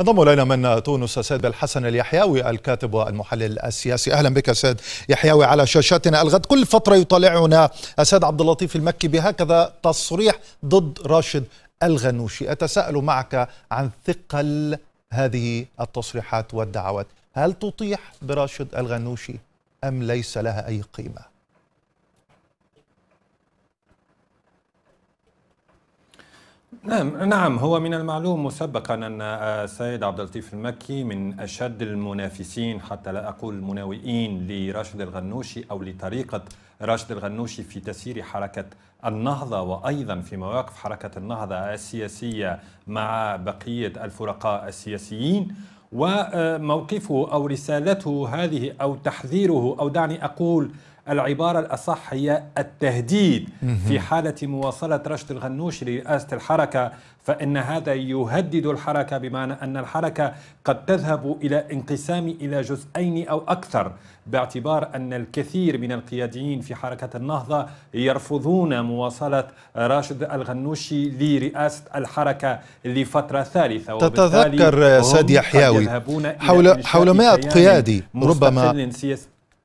انضم الينا من تونس السيد الحسن اليحياوي الكاتب والمحلل السياسي اهلا بك سيد يحياوي على شاشاتنا الغد كل فتره يطلعنا السيد عبد اللطيف المكي بهكذا تصريح ضد راشد الغنوشي اتساءل معك عن ثقل هذه التصريحات والدعوات هل تطيح براشد الغنوشي ام ليس لها اي قيمه نعم نعم هو من المعلوم مسبقا ان آه، السيد عبد اللطيف المكي من اشد المنافسين حتى لا اقول المناوئين لراشد الغنوشي او لطريقه راشد الغنوشي في تسيير حركه النهضه وايضا في مواقف حركه النهضه السياسيه مع بقيه الفرقاء السياسيين وموقفه او رسالته هذه او تحذيره او دعني اقول العبارة الأصح هي التهديد في حالة مواصلة رشد الغنوش لرئاسة الحركة فإن هذا يهدد الحركة بمعنى أن الحركة قد تذهب إلى انقسام إلى جزئين أو أكثر باعتبار أن الكثير من القياديين في حركة النهضة يرفضون مواصلة راشد الغنوشي لرئاسة الحركة لفترة ثالثة تتذكر ساد يحياوي حول حول 100 قيادي ربما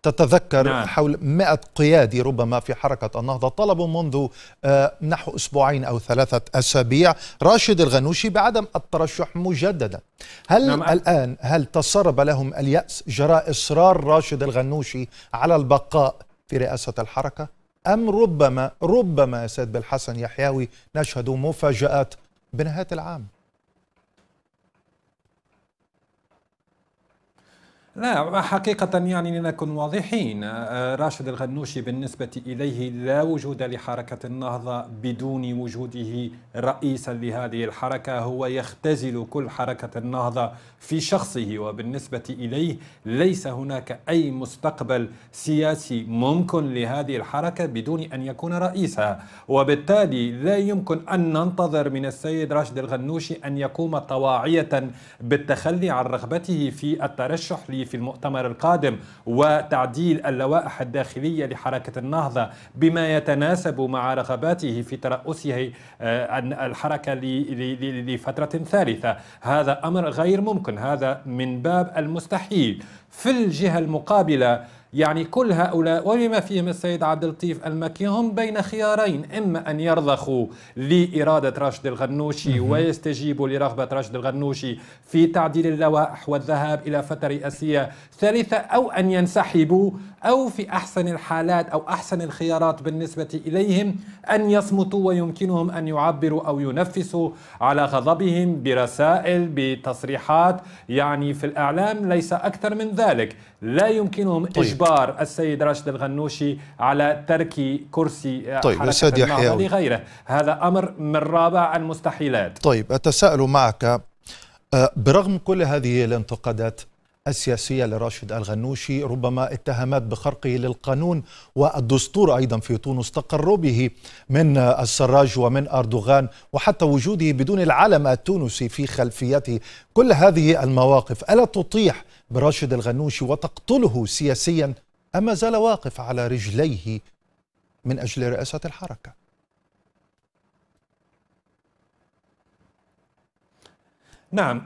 تتذكر نعم. حول 100 قيادي ربما في حركة النهضة طلبوا منذ آه، نحو أسبوعين أو ثلاثة أسابيع راشد الغنوشي بعدم الترشح مجددا هل نعم. الآن هل تسرب لهم اليأس جراء إصرار راشد الغنوشي على البقاء في رئاسة الحركة أم ربما ربما يا سيد بالحسن يحياوي نشهد مفاجآت بنهاية العام لا حقيقة يعني لنكن واضحين آه، راشد الغنوشي بالنسبة إليه لا وجود لحركة النهضة بدون وجوده رئيسا لهذه الحركة هو يختزل كل حركة النهضة في شخصه وبالنسبة إليه ليس هناك أي مستقبل سياسي ممكن لهذه الحركة بدون أن يكون رئيسها وبالتالي لا يمكن أن ننتظر من السيد راشد الغنوشي أن يقوم طواعية بالتخلي عن رغبته في الترشح الدولي في المؤتمر القادم وتعديل اللوائح الداخلية لحركة النهضة بما يتناسب مع رغباته في ترأسه آه، الحركة لفترة ثالثة هذا أمر غير ممكن هذا من باب المستحيل في الجهة المقابلة يعني كل هؤلاء وبما فيهم السيد عبد اللطيف المكي هم بين خيارين إما أن يرضخوا لإرادة راشد الغنوشي ويستجيبوا لرغبة راشد الغنوشي في تعديل اللوائح والذهاب إلى فترة رئاسية ثالثة أو أن ينسحبوا أو في أحسن الحالات أو أحسن الخيارات بالنسبة إليهم أن يصمتوا ويمكنهم أن يعبروا أو ينفسوا على غضبهم برسائل بتصريحات يعني في الإعلام ليس أكثر من ذلك لا يمكنهم طيب. إجبار السيد راشد الغنوشي على ترك كرسي طيب حركة يحيى لغيره هذا أمر من رابع المستحيلات طيب أتساءل معك آه، برغم كل هذه الانتقادات السياسية لراشد الغنوشي ربما اتهامات بخرقه للقانون والدستور أيضا في تونس تقربه من السراج ومن أردوغان وحتى وجوده بدون العلم التونسي في خلفيته كل هذه المواقف ألا تطيح براشد الغنوشي وتقتله سياسيا أما زال واقف على رجليه من أجل رئاسة الحركة نعم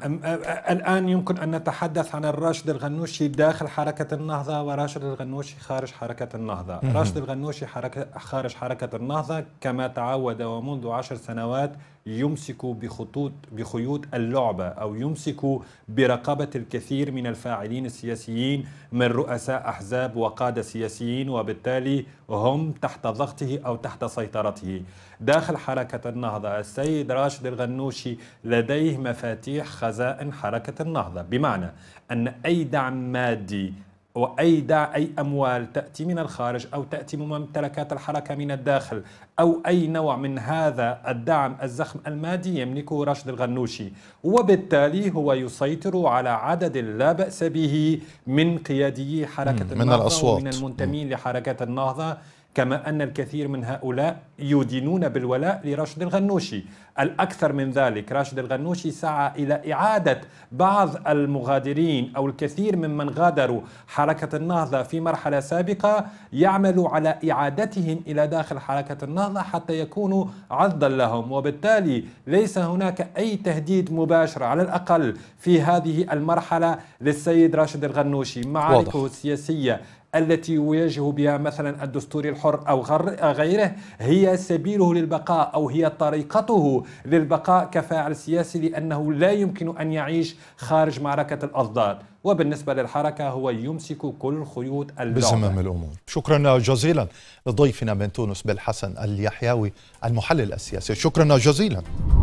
الآن يمكن أن نتحدث عن الراشد الغنوشي داخل حركة النهضة وراشد الغنوشي خارج حركة النهضة راشد الغنوشي حركة خارج حركة النهضة كما تعود ومنذ عشر سنوات يمسكوا بخطوط بخيوط اللعبة أو يمسكوا برقابة الكثير من الفاعلين السياسيين من رؤساء أحزاب وقادة سياسيين وبالتالي هم تحت ضغطه أو تحت سيطرته داخل حركة النهضة السيد راشد الغنوشي لديه مفاتيح خزائن حركة النهضة بمعنى أن أي دعم مادي وأي دع أي أموال تأتي من الخارج أو تأتي من ممتلكات الحركة من الداخل أو أي نوع من هذا الدعم الزخم المادي يملكه راشد الغنوشي وبالتالي هو يسيطر على عدد لا بأس به من قيادي حركة النهضة من الأصوات ومن المنتمين لحركة النهضة كما أن الكثير من هؤلاء يدينون بالولاء لراشد الغنوشي الأكثر من ذلك راشد الغنوشي سعى إلى إعادة بعض المغادرين أو الكثير ممن غادروا حركة النهضة في مرحلة سابقة يعمل على إعادتهم إلى داخل حركة النهضة حتى يكونوا عضا لهم وبالتالي ليس هناك أي تهديد مباشر على الأقل في هذه المرحلة للسيد راشد الغنوشي معاركه السياسية التي يواجه بها مثلا الدستور الحر أو غيره هي سبيله للبقاء أو هي طريقته للبقاء كفاعل سياسي لأنه لا يمكن أن يعيش خارج معركة الأضداد وبالنسبة للحركة هو يمسك كل خيوط اللعبة بزمام الأمور شكرا جزيلا لضيفنا من تونس بالحسن اليحيوي المحلل السياسي شكرا جزيلا